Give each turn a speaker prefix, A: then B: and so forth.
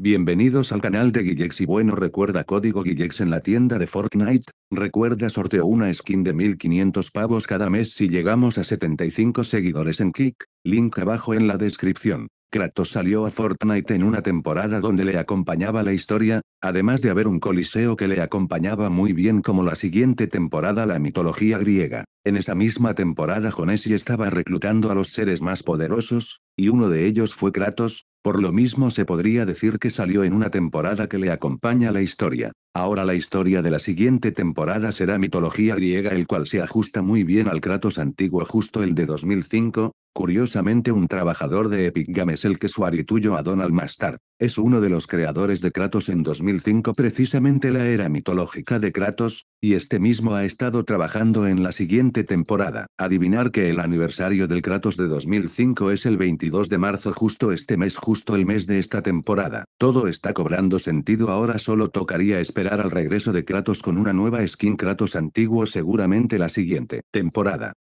A: Bienvenidos al canal de Guillex y bueno recuerda código Guillex en la tienda de Fortnite, recuerda sorteo una skin de 1500 pavos cada mes si llegamos a 75 seguidores en Kik, link abajo en la descripción. Kratos salió a Fortnite en una temporada donde le acompañaba la historia, además de haber un coliseo que le acompañaba muy bien como la siguiente temporada la mitología griega. En esa misma temporada y estaba reclutando a los seres más poderosos, y uno de ellos fue Kratos, por lo mismo se podría decir que salió en una temporada que le acompaña la historia. Ahora la historia de la siguiente temporada será mitología griega el cual se ajusta muy bien al Kratos antiguo justo el de 2005, Curiosamente un trabajador de Epic Games el que suarituyo a Donald Master es uno de los creadores de Kratos en 2005 precisamente la era mitológica de Kratos, y este mismo ha estado trabajando en la siguiente temporada. Adivinar que el aniversario del Kratos de 2005 es el 22 de marzo justo este mes justo el mes de esta temporada. Todo está cobrando sentido ahora solo tocaría esperar al regreso de Kratos con una nueva skin Kratos antiguo seguramente la siguiente temporada.